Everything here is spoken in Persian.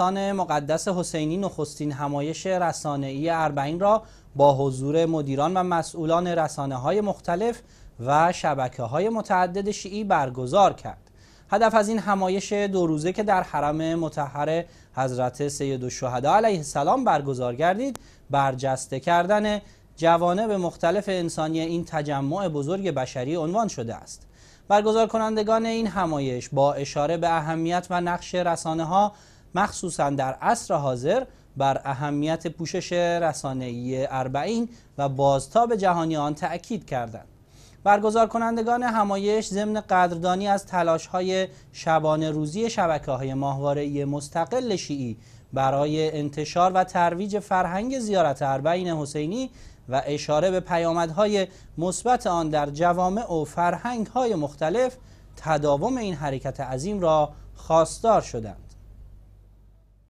رسانه مقدس حسینی نخستین همایش رسانه‌ای اربعین را با حضور مدیران و مسئولان رسانه های مختلف و شبکه های متعدد شیعی برگزار کرد. هدف از این همایش دو روزه که در حرم متحر حضرت سید شهده علیه السلام برگزار گردید برجسته کردن به مختلف انسانی این تجمع بزرگ بشری عنوان شده است. برگزار کنندگان این همایش با اشاره به اهمیت و نقش رسانه ها مخصوصا در عصر حاضر بر اهمیت پوشش رسانه‌ای اربعین و بازتاب جهانی آن تأکید کردند. برگزار کنندگان همایش ضمن قدردانی از تلاش های شبانه روزی شبکه های مستقل شیعی برای انتشار و ترویج فرهنگ زیارت اربعین حسینی و اشاره به پیامدهای مثبت آن در جوامع و فرهنگ های مختلف تداوم این حرکت عظیم را خواستار شدند.